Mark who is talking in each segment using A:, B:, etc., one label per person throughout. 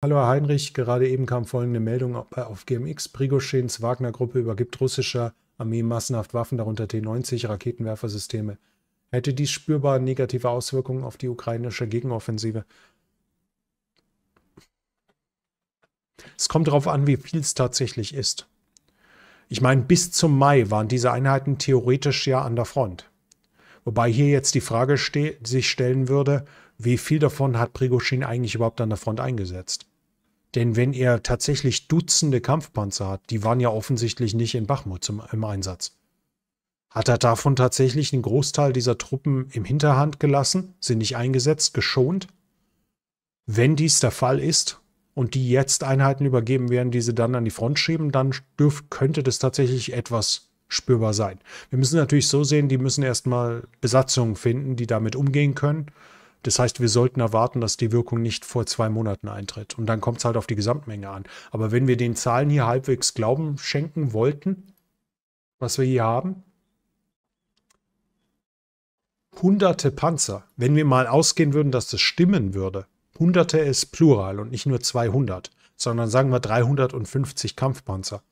A: Hallo Herr Heinrich, gerade eben kam folgende Meldung äh, auf GMX. Prigoschins Wagner-Gruppe übergibt russischer Armee massenhaft Waffen, darunter T-90, Raketenwerfersysteme. Hätte dies spürbar negative Auswirkungen auf die ukrainische Gegenoffensive? Es kommt darauf an, wie viel es tatsächlich ist. Ich meine, bis zum Mai waren diese Einheiten theoretisch ja an der Front. Wobei hier jetzt die Frage ste sich stellen würde, wie viel davon hat Prigoschin eigentlich überhaupt an der Front eingesetzt? Denn wenn er tatsächlich Dutzende Kampfpanzer hat, die waren ja offensichtlich nicht in Bachmut zum, im Einsatz, hat er davon tatsächlich einen Großteil dieser Truppen im Hinterhand gelassen, sind nicht eingesetzt, geschont? Wenn dies der Fall ist und die jetzt Einheiten übergeben werden, die sie dann an die Front schieben, dann dürft, könnte das tatsächlich etwas spürbar sein. Wir müssen natürlich so sehen, die müssen erstmal Besatzungen finden, die damit umgehen können das heißt, wir sollten erwarten, dass die Wirkung nicht vor zwei Monaten eintritt. Und dann kommt es halt auf die Gesamtmenge an. Aber wenn wir den Zahlen hier halbwegs Glauben schenken wollten, was wir hier haben, hunderte Panzer, wenn wir mal ausgehen würden, dass das stimmen würde, hunderte ist plural und nicht nur 200, sondern sagen wir 350 Kampfpanzer.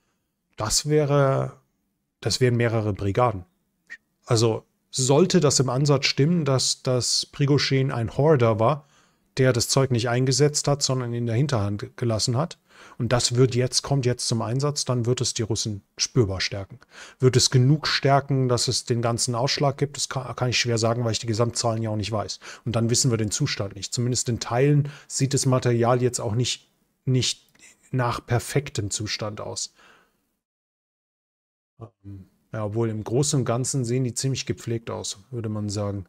A: Das wäre, das wären mehrere Brigaden. Also sollte das im Ansatz stimmen, dass das Prigoshin ein Horder war, der das Zeug nicht eingesetzt hat, sondern in der Hinterhand gelassen hat. Und das wird jetzt, kommt jetzt zum Einsatz, dann wird es die Russen spürbar stärken. Wird es genug stärken, dass es den ganzen Ausschlag gibt? Das kann, kann ich schwer sagen, weil ich die Gesamtzahlen ja auch nicht weiß. Und dann wissen wir den Zustand nicht. Zumindest in Teilen sieht das Material jetzt auch nicht, nicht nach perfektem Zustand aus. Ähm ja, obwohl im Großen und Ganzen sehen die ziemlich gepflegt aus, würde man sagen.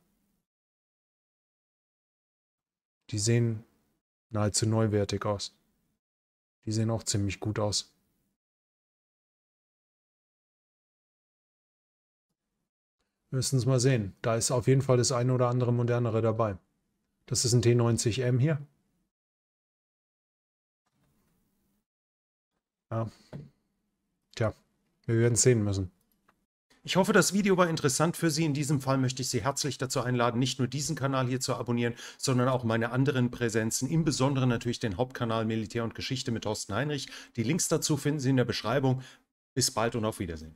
A: Die sehen nahezu neuwertig aus. Die sehen auch ziemlich gut aus. Wir Müssen es mal sehen. Da ist auf jeden Fall das eine oder andere modernere dabei. Das ist ein T90M hier. Ja. Tja, wir werden es sehen müssen. Ich hoffe, das Video war interessant für Sie. In diesem Fall möchte ich Sie herzlich dazu einladen, nicht nur diesen Kanal hier zu abonnieren, sondern auch meine anderen Präsenzen, im Besonderen natürlich den Hauptkanal Militär und Geschichte mit Thorsten Heinrich. Die Links dazu finden Sie in der Beschreibung. Bis bald und auf Wiedersehen.